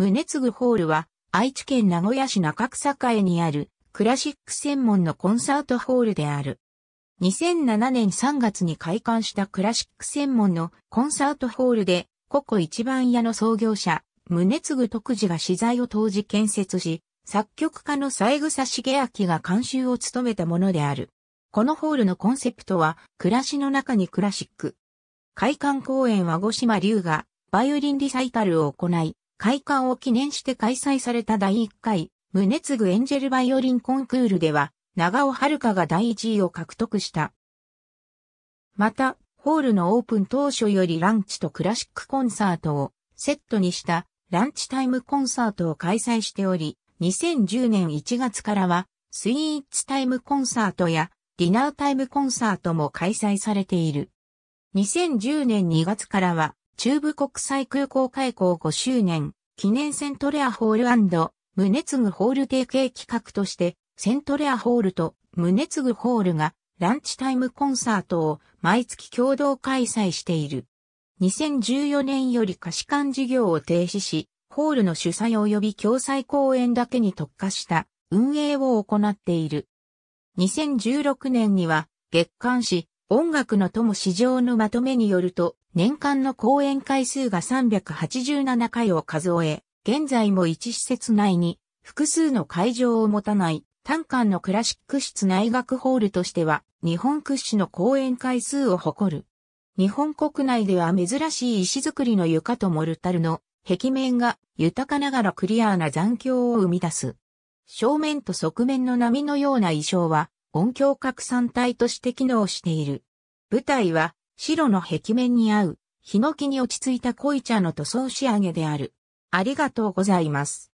宗次ホールは愛知県名古屋市中草栄にあるクラシック専門のコンサートホールである。2007年3月に開館したクラシック専門のコンサートホールで、ここ一番屋の創業者、宗次徳次が資材を当時建設し、作曲家の三枝重明が監修を務めたものである。このホールのコンセプトは、暮らしの中にクラシック。開館公演は五島龍がバイオリンリサイタルを行い、開館を記念して開催された第1回、継ぐエンジェルバイオリンコンクールでは、長尾遥が第1位を獲得した。また、ホールのオープン当初よりランチとクラシックコンサートをセットにしたランチタイムコンサートを開催しており、2010年1月からはスイーツタイムコンサートやディナータイムコンサートも開催されている。2010年2月からは中部国際空港開港5周年記念セントレアホールムネツグホール提携企画として、セントレアホールとムネツグホールがランチタイムコンサートを毎月共同開催している。2014年より貸し館事業を停止し、ホールの主催及び共催公演だけに特化した運営を行っている。2016年には月刊誌音楽の友市場のまとめによると、年間の講演回数が387回を数え、現在も1施設内に複数の会場を持たない単館のクラシック室内学ホールとしては日本屈指の講演回数を誇る。日本国内では珍しい石造りの床とモルタルの壁面が豊かながらクリアーな残響を生み出す。正面と側面の波のような意匠は音響拡散体として機能している。舞台は白の壁面に合う、ヒノキに落ち着いた濃茶の塗装仕上げである。ありがとうございます。